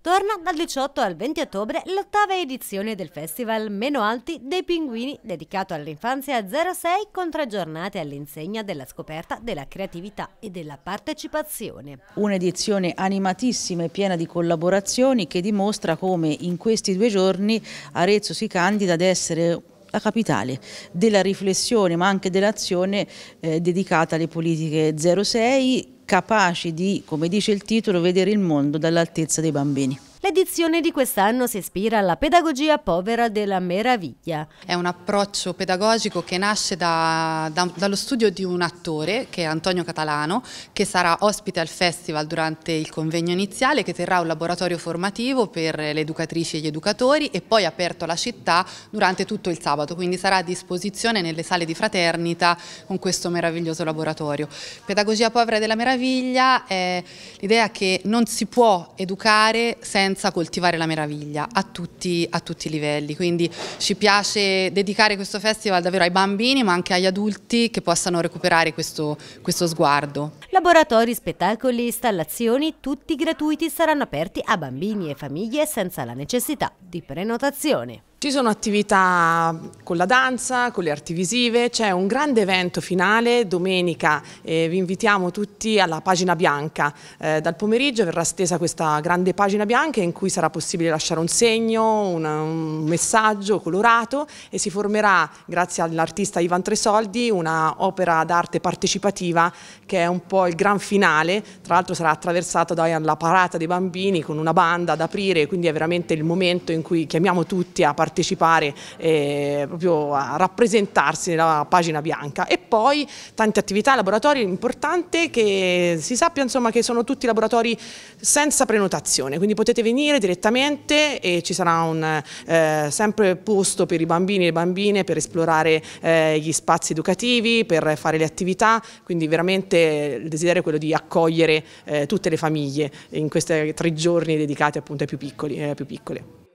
Torna dal 18 al 20 ottobre l'ottava edizione del Festival Meno Alti dei Pinguini, dedicato all'infanzia 06 con tre giornate all'insegna della scoperta della creatività e della partecipazione. Un'edizione animatissima e piena di collaborazioni che dimostra come in questi due giorni Arezzo si candida ad essere la capitale della riflessione ma anche dell'azione eh, dedicata alle politiche 06 capaci di, come dice il titolo, vedere il mondo dall'altezza dei bambini edizione di quest'anno si ispira alla pedagogia povera della meraviglia. È un approccio pedagogico che nasce da, da, dallo studio di un attore, che è Antonio Catalano, che sarà ospite al festival durante il convegno iniziale, che terrà un laboratorio formativo per le educatrici e gli educatori e poi aperto alla città durante tutto il sabato, quindi sarà a disposizione nelle sale di fraternita con questo meraviglioso laboratorio. Pedagogia povera della meraviglia è l'idea che non si può educare senza senza coltivare la meraviglia a tutti, a tutti, i livelli, quindi ci piace dedicare questo festival davvero ai bambini ma anche agli adulti che possano recuperare questo, questo sguardo. Laboratori, spettacoli, installazioni, tutti gratuiti saranno aperti a bambini e famiglie senza la necessità di prenotazione. Ci sono attività con la danza, con le arti visive, c'è un grande evento finale domenica, eh, vi invitiamo tutti alla pagina bianca. Eh, dal pomeriggio verrà stesa questa grande pagina bianca in cui sarà possibile lasciare un segno, una, un messaggio colorato e si formerà, grazie all'artista Ivan Tresoldi, una opera d'arte partecipativa che è un po' il gran finale, tra l'altro sarà attraversata dalla parata dei bambini con una banda ad aprire, quindi è veramente il momento in cui chiamiamo tutti a partecipare partecipare eh, proprio a rappresentarsi nella pagina bianca e poi tante attività, laboratori, l'importante che si sappia insomma che sono tutti laboratori senza prenotazione, quindi potete venire direttamente e ci sarà un, eh, sempre posto per i bambini e le bambine per esplorare eh, gli spazi educativi, per fare le attività, quindi veramente il desiderio è quello di accogliere eh, tutte le famiglie in questi tre giorni dedicati appunto ai più piccoli e eh, alle più piccole.